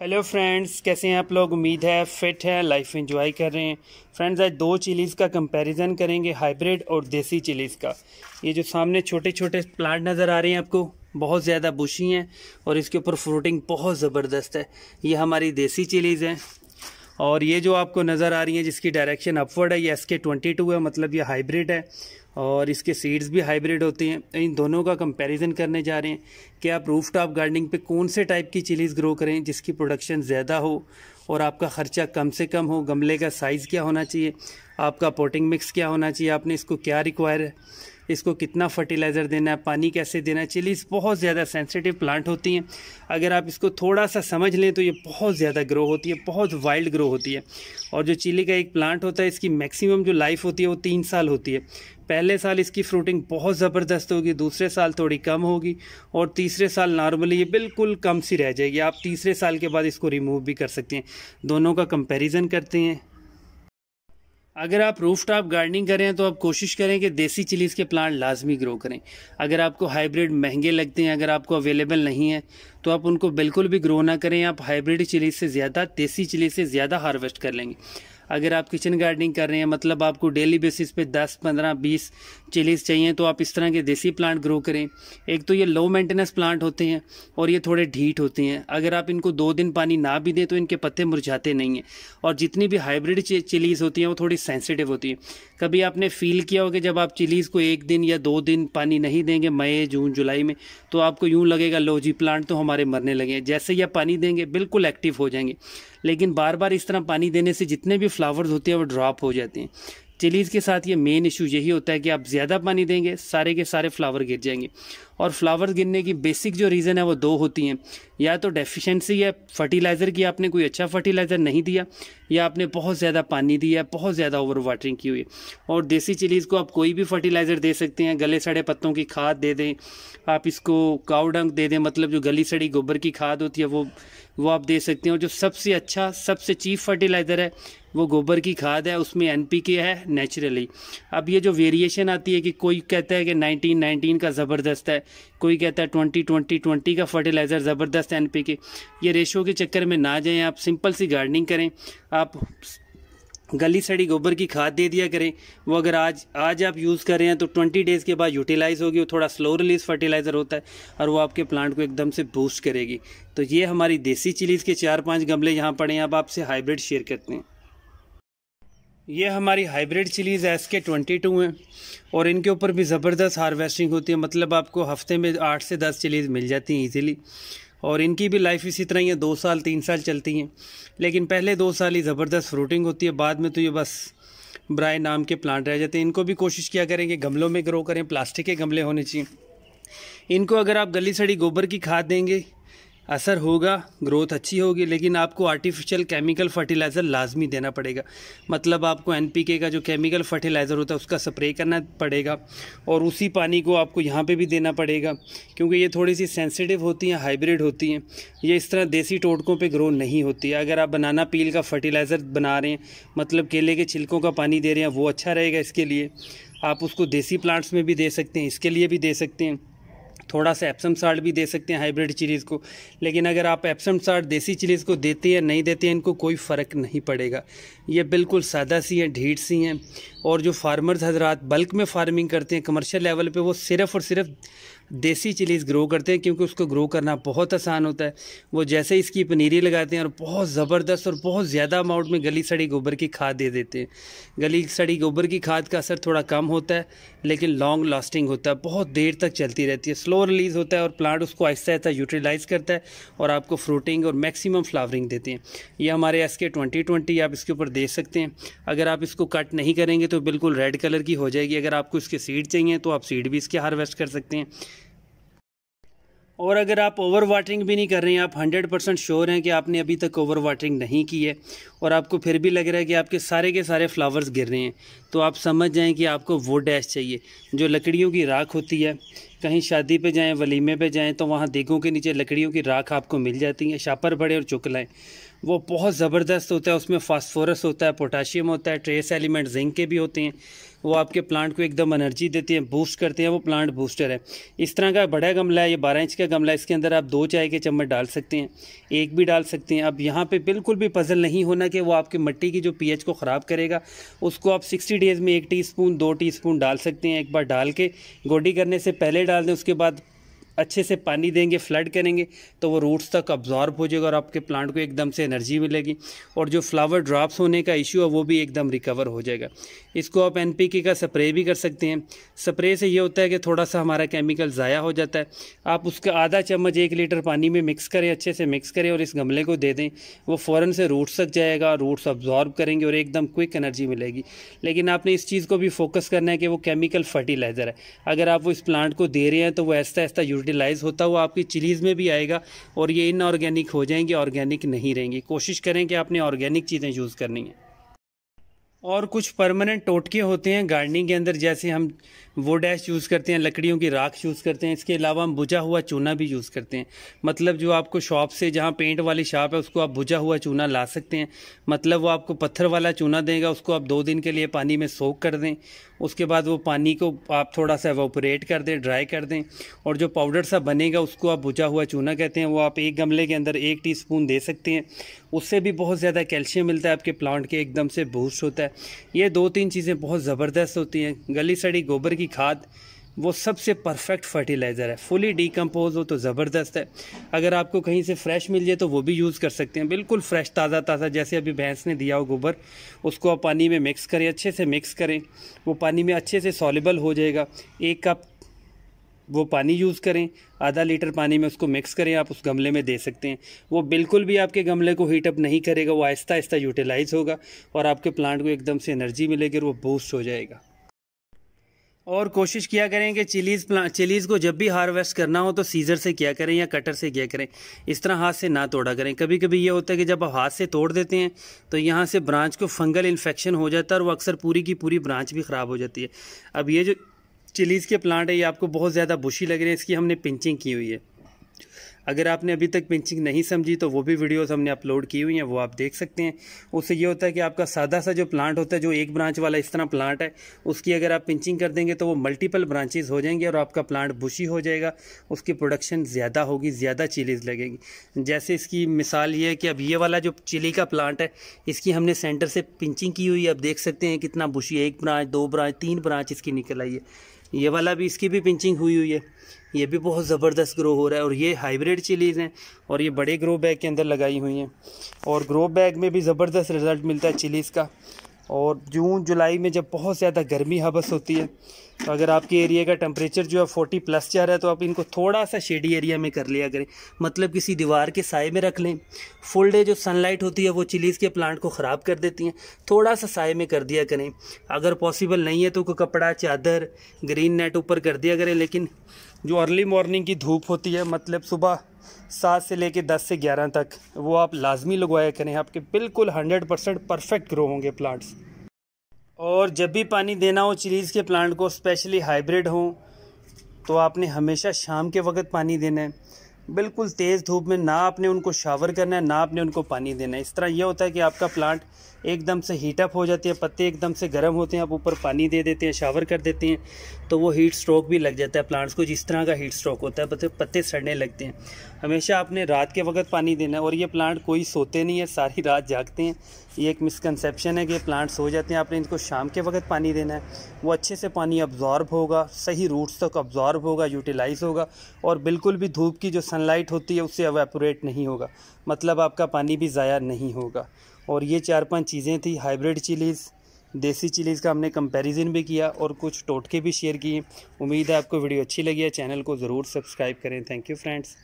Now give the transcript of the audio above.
hello friends कैसे हैं आप लोग उम्मीद है फिट है लाइफ एंजॉय कर रहे हैं फ्रेंड्स आज दो चिलीज़ का कंपैरिजन करेंगे हाइब्रिड और देसी चिलीज़ का ये जो सामने छोटे छोटे प्लांट नज़र आ रहे हैं आपको बहुत ज़्यादा बुशी हैं और इसके ऊपर फ्रूटिंग बहुत ज़बरदस्त है ये हमारी देसी चिलीज़ हैं और ये जो आपको नज़र आ रही हैं जिसकी डायरेक्शन अपवर्ड है ये एस के ट्वेंटी टू है मतलब ये हाइब्रिड है और इसके सीड्स भी हाइब्रिड होते हैं इन दोनों का कंपैरिजन करने जा रहे हैं कि आप रूफ टॉप गार्डनिंग पे कौन से टाइप की चिलीज़ ग्रो करें जिसकी प्रोडक्शन ज़्यादा हो और आपका ख़र्चा कम से कम हो गमले का साइज़ क्या होना चाहिए आपका पोटिंग मिक्स क्या होना चाहिए आपने इसको क्या रिक्वायर है इसको कितना फर्टिलाइज़र देना है पानी कैसे देना है चिलीज बहुत ज़्यादा सेंसिटिव प्लांट होती हैं अगर आप इसको थोड़ा सा समझ लें तो ये बहुत ज़्यादा ग्रो होती है बहुत वाइल्ड ग्रो होती है और जो चिली का एक प्लांट होता है इसकी मैक्सिमम जो लाइफ होती है वो तीन साल होती है पहले साल इसकी फ्रूटिंग बहुत ज़बरदस्त होगी दूसरे साल थोड़ी कम होगी और तीसरे साल नॉर्मली ये बिल्कुल कम सी रह जाएगी आप तीसरे साल के बाद इसको रिमूव भी कर सकते हैं दोनों का कंपैरिजन करते हैं अगर आप रूफ टॉप गार्डनिंग करें तो आप कोशिश करें कि देसी चिलीज़ के प्लांट लाजमी ग्रो करें अगर आपको हाइब्रिड महंगे लगते हैं अगर आपको अवेलेबल नहीं है तो आप उनको बिल्कुल भी ग्रो ना करें आप हाइब्रिड चिलीज़ से ज़्यादा देसी चिलीज़ से ज़्यादा हार्वेस्ट कर लेंगे अगर आप किचन गार्डनिंग कर रहे हैं मतलब आपको डेली बेसिस पे 10 15 20 चिलीज चाहिए तो आप इस तरह के देसी प्लांट ग्रो करें एक तो ये लो मेंटेनेंस प्लांट होते हैं और ये थोड़े ढीठ होते हैं अगर आप इनको दो दिन पानी ना भी दें तो इनके पत्ते मुरझाते नहीं हैं और जितनी भी हाइब्रिड चिलीज़ होती हैं वो थोड़ी सेंसिटिव होती हैं कभी आपने फील किया होगा जब आप चिलीज़ को एक दिन या दो दिन पानी नहीं देंगे मई जून जुलाई में तो आपको यूँ लगेगा लो जी प्लांट तो हमारे मरने लगे हैं जैसे ही आप पानी देंगे बिल्कुल एक्टिव हो जाएंगे लेकिन बार बार इस तरह पानी देने से जितने भी फ्लावर्स होते हैं वो ड्रॉप हो जाते हैं चिलीज़ के साथ ये मेन इशू यही होता है कि आप ज़्यादा पानी देंगे सारे के सारे फ्लावर गिर जाएंगे और फ्लावर्स गिरने की बेसिक जो रीज़न है वो दो होती हैं या तो डेफिशिएंसी है फर्टिलाइज़र की आपने कोई अच्छा फर्टिलाइज़र नहीं दिया या आपने बहुत ज़्यादा पानी दिया है बहुत ज़्यादा ओवर वाटरिंग की हुई है और देसी चिलीज़ को आप कोई भी फर्टिलाइज़र दे सकते हैं गले सड़े पत्तों की खाद दे दें आप इसको काउडंग दे दें मतलब जो गली सड़ी गोबर की खाद होती है वो वो आप दे सकते हैं और जो सबसे अच्छा सबसे चीफ फर्टिलाइज़र है वो गोबर की खाद है उसमें एन पी के है नेचुरली अब ये जो वेरिएशन आती है कि कोई कहता है कि नाइनटीन नाइनटीन का ज़बरदस्त है कोई कहता है ट्वेंटी ट्वेंटी ट्वेंटी का फर्टिलाइज़र ज़बरदस्त एन पी के ये रेशो के चक्कर में ना जाएं आप सिंपल सी गार्डनिंग करें आप गली सड़ी गोबर की खाद दे दिया करें वो अगर आज आज आप यूज़ कर रहे हैं तो 20 डेज़ के बाद यूटिलाइज़ होगी वो थोड़ा स्लो रिलीज़ फर्टिलाइज़र होता है और वो आपके प्लांट को एकदम से बूस्ट करेगी तो ये हमारी देसी चिलीज़ के चार पांच गमले यहाँ पड़े हैं अब आपसे हाइब्रिड शेयर करते हैं ये हमारी hybrid chillies S K twenty two हैं और इनके ऊपर भी ज़बरदस्त हार्वेस्टिंग होती है मतलब आपको हफ्ते में आठ से दस चिलीज़ मिल जाती हैं ईज़िली और इनकी भी लाइफ इसी तरह ही है दो साल तीन साल चलती हैं लेकिन पहले दो साल ही ज़बरदस्त फ्रूटिंग होती है बाद में तो ये बस ब्राय नाम के प्लांट रह जाते हैं इनको भी कोशिश किया करें कि गमलों में ग्रो करें प्लास्टिक के गमले होने चाहिए इनको अगर आप गली सड़ी गोबर की खाद देंगे असर होगा ग्रोथ अच्छी होगी लेकिन आपको आर्टिफिशियल केमिकल फर्टिलाइज़र लाजमी देना पड़ेगा मतलब आपको एन का जो केमिकल फर्टिलाइज़र होता है उसका स्प्रे करना पड़ेगा और उसी पानी को आपको यहाँ पे भी देना पड़ेगा क्योंकि ये थोड़ी सी सेंसिटिव होती हैं हाइब्रिड होती हैं ये इस तरह देसी टोटकों पर ग्रो नहीं होती है अगर आप बनाना पील का फर्टिलाइज़र बना रहे हैं मतलब केले के छिलकों का पानी दे रहे हैं वो अच्छा रहेगा इसके लिए आप उसको देसी प्लांट्स में भी दे सकते हैं इसके लिए भी दे सकते हैं थोड़ा सा एप्सम साल्ट भी दे सकते हैं हाइब्रिड चिलीज़ को लेकिन अगर आप एप्सम साल्ट देसी चिलीज़ को देते हैं नहीं देते हैं इनको कोई फ़र्क नहीं पड़ेगा ये बिल्कुल सादा सी हैं ढीट सी हैं और जो फार्मर्स हजरात बल्क में फार्मिंग करते हैं कमर्शियल लेवल पे वो सिर्फ़ और सिर्फ देसी चिलीज़ ग्रो करते हैं क्योंकि उसको ग्रो करना बहुत आसान होता है वो जैसे इसकी पनीरी लगाते हैं और बहुत ज़बरदस्त और बहुत ज़्यादा अमाउंट में गली सड़ी गोबर की खाद दे देते हैं गली सड़ी गोबर की खाद का असर थोड़ा कम होता है लेकिन लॉन्ग लास्टिंग होता है बहुत देर तक चलती रहती है स्लो रिलीज़ होता है और प्लांट उसको आहिस्ता आहिस्ता यूटिलाइज़ करता है और आपको फ्रूटिंग और मैक्सिमम फ्लावरिंग देते हैं ये हमारे एस के ट्वेंटी ट्वेंटी आप इसके ऊपर देख सकते हैं अगर आप इसको कट नहीं करेंगे तो बिल्कुल रेड कलर की हो जाएगी अगर आपको इसके सीड चाहिए तो आप सीड भी इसके हारवेस्ट कर सकते हैं और अगर आप ओवर वाटरिंग भी नहीं कर रहे हैं आप 100 परसेंट श्योर हैं कि आपने अभी तक ओवर वाटरिंग नहीं की है और आपको फिर भी लग रहा है कि आपके सारे के सारे फ्लावर्स गिर रहे हैं तो आप समझ जाएं कि आपको वो डैश चाहिए जो लकड़ियों की राख होती है कहीं शादी पे जाएं वलीमे पे जाएं तो वहाँ देखों के नीचे लकड़ियों की राख आपको मिल जाती है शापर पड़े और चुक लाएँ वो बहुत ज़बरदस्त होता है उसमें फास्फोरस होता है पोटाशियम होता है ट्रेस एलिमेंट जिंक के भी होते हैं वो आपके प्लांट को एकदम एनर्जी देते हैं बूस्ट करते हैं वो प्लांट बूस्टर है इस तरह का बड़ा गमला है ये बारह इंच का गमला है इसके अंदर आप दो चाय के चम्मच डाल सकते हैं एक भी डाल सकते हैं अब यहाँ पर बिल्कुल भी पजल नहीं होना कि वो आपकी मिट्टी की जो पी को ख़राब करेगा उसको आप सिक्सटी डेज़ में एक टी स्पून दो टी स्पून डाल सकते हैं एक बार डाल के गोडी करने से पहले डाल दें उसके बाद अच्छे से पानी देंगे फ्लड करेंगे तो वो रूट्स तक अब्जॉर्ब हो जाएगा और आपके प्लांट को एकदम से एनर्जी मिलेगी और जो फ्लावर ड्रॉप्स होने का इशू है वो भी एकदम रिकवर हो जाएगा इसको आप एन का स्प्रे भी कर सकते हैं स्प्रे से ये होता है कि थोड़ा सा हमारा केमिकल ज़ाया हो जाता है आप उसका आधा चम्मच एक लीटर पानी में मिक्स करें अच्छे से मिक्स करें और इस गमले को दे दें वो फ़ौर से रूट्स तक जाएगा रूट्स अब्जॉर्ब करेंगे और एकदम क्विक एनर्जी मिलेगी लेकिन आपने इस चीज़ को भी फोकस करना है कि वो केमिकल फर्टिलाइज़र है अगर आप वो इस प्लांट को दे रहे हैं तो वो ऐसा ऐसा यूज यूटिलाइज होता हुआ आपकी चिलीज़ में भी आएगा और ये इनऑर्गेनिक हो जाएंगे ऑर्गेनिक नहीं रहेंगी कोशिश करें कि आपने ऑर्गेनिक चीज़ें यूज़ करनी है और कुछ परमानेंट टोटके होते हैं गार्डनिंग के अंदर जैसे हम वो डैश यूज़ करते हैं लकड़ियों की राख यूज़ करते हैं इसके अलावा हम बुझा हुआ चूना भी यूज़ करते हैं मतलब जो आपको शॉप से जहाँ पेंट वाली शॉप है उसको आप बुझा हुआ चूना ला सकते हैं मतलब वो आपको पत्थर वाला चूना देगा उसको आप दो दिन के लिए पानी में सोख कर दें उसके बाद वो पानी को आप थोड़ा सा वोपरेट कर दें ड्राई कर दें और जो पाउडर सा बनेगा उसको आप बुझा हुआ चूना कहते हैं वो आप एक गमले के अंदर एक टी दे सकते हैं उससे भी बहुत ज़्यादा कैल्शियम मिलता है आपके प्लांट के एकदम से बूस्ट होता है ये दो तीन चीज़ें बहुत ज़बरदस्त होती हैं गली सड़ी गोबर की की खाद वो सबसे परफेक्ट फर्टिलाइज़र है फुली डिकम्पोज हो तो ज़बरदस्त है अगर आपको कहीं से फ्रेश मिल जाए तो वो भी यूज़ कर सकते हैं बिल्कुल फ्रेश ताज़ा ताज़ा जैसे अभी भैंस ने दिया हो गोबर उसको आप पानी में मिक्स करें अच्छे से मिक्स करें वो पानी में अच्छे से सॉलेबल हो जाएगा एक कप वो पानी यूज़ करें आधा लीटर पानी में उसको मिक्स करें आप उस गमले में दे सकते हैं वो बिल्कुल भी आपके गमले को हीटअप नहीं करेगा वो आहिस्ता आहिस्ता यूटिलाइज़ होगा और आपके प्लांट को एकदम से एनर्जी मिलेगी और वो बूस्ट हो जाएगा और कोशिश किया करें कि चिलीज़ प्ला चिलीज़ को जब भी हार्वेस्ट करना हो तो सीज़र से किया करें या कटर से किया करें इस तरह हाथ से ना तोड़ा करें कभी कभी ये होता है कि जब आप हाथ से तोड़ देते हैं तो यहाँ से ब्रांच को फंगल इन्फेक्शन हो जाता है और वो अक्सर पूरी की पूरी ब्रांच भी ख़राब हो जाती है अब ये जो चिलीज़ के प्लांट है ये आपको बहुत ज़्यादा बुशी लग रही है इसकी हमने पिंचिंग की हुई है अगर आपने अभी तक पिंचिंग नहीं समझी तो वो भी वीडियोस हमने अपलोड की हुई हैं वो आप देख सकते हैं उससे ये होता है कि आपका सादा सा जो प्लांट होता है जो एक ब्रांच वाला इस तरह प्लांट है उसकी अगर आप पिंचिंग कर देंगे तो वो मल्टीपल ब्रांचेज हो जाएंगे और आपका प्लांट बुशी हो जाएगा उसकी प्रोडक्शन ज़्यादा होगी ज़्यादा चिलीज लगेगी जैसे इसकी मिसाल ये है कि अब ये वाला जो चिली का प्लांट है इसकी हमने सेंटर से पिंचिंग की हुई आप देख सकते हैं कितना बुशी एक ब्रांच दो ब्रांच तीन ब्रांच इसकी निकल आई है ये वाला भी इसकी भी पिंचिंग हुई हुई है ये भी बहुत ज़बरदस्त ग्रो हो रहा है और ये हाइब्रिड चिलीज़ हैं और ये बड़े ग्रो बैग के अंदर लगाई हुई हैं और ग्रो बैग में भी ज़बरदस्त रिज़ल्ट मिलता है चिलीज़ का और जून जुलाई में जब बहुत ज़्यादा गर्मी हबस होती है तो अगर आपके एरिया का टेम्परेचर जो है फोर्टी प्लस जा रहा है तो आप इनको थोड़ा सा शेडी एरिया में कर लिया करें मतलब किसी दीवार के साय में रख लें फुल डे जो सनलाइट होती है वो चिलीज़ के प्लांट को ख़राब कर देती हैं थोड़ा सा साय में कर दिया करें अगर पॉसिबल नहीं है तो कोई कपड़ा चादर ग्रीन नेट ऊपर कर दिया करें लेकिन जो अर्ली मॉर्निंग की धूप होती है मतलब सुबह सात से लेके दस से ग्यारह तक वो आप लाजमी लगवाया करें आपके बिल्कुल हंड्रेड परसेंट परफेक्ट ग्रो होंगे प्लांट्स और जब भी पानी देना हो चिलीज़ के प्लांट को स्पेशली हाइब्रिड हों तो आपने हमेशा शाम के वक्त पानी देना है बिल्कुल तेज़ धूप में ना आपने उनको शावर करना है ना आपने उनको पानी देना है इस तरह यह होता है कि आपका प्लांट एकदम से हीटअप हो जाती है पत्ते एकदम से गर्म होते हैं आप ऊपर पानी दे देते हैं शावर कर देते हैं तो वो हीट स्ट्रोक भी लग जाता है प्लांट्स को जिस तरह का हीट स्ट्रोक होता है पत्ते पत्ते सड़ने लगते हैं हमेशा आपने रात के वक्त पानी देना है और ये प्लांट कोई सोते नहीं है सारी रात जागते हैं ये एक मिसकनसेप्शन है कि प्लांट सो जाते हैं आपने इनको शाम के वक्त पानी देना है वो अच्छे से पानी अब्जॉर्ब होगा सही रूट्स तक अब्जॉर्ब होगा यूटिलाइज़ होगा और बिल्कुल भी धूप की जो सनलाइट होती है उससे अवेपोरेट नहीं होगा मतलब आपका पानी भी ज़ाया नहीं होगा और ये चार पांच चीज़ें थी हाइब्रिड चिलीज़ देसी चिलीज़ का हमने कंपैरिजन भी किया और कुछ टोटके भी शेयर किए उम्मीद है आपको वीडियो अच्छी लगी है चैनल को ज़रूर सब्सक्राइब करें थैंक यू फ्रेंड्स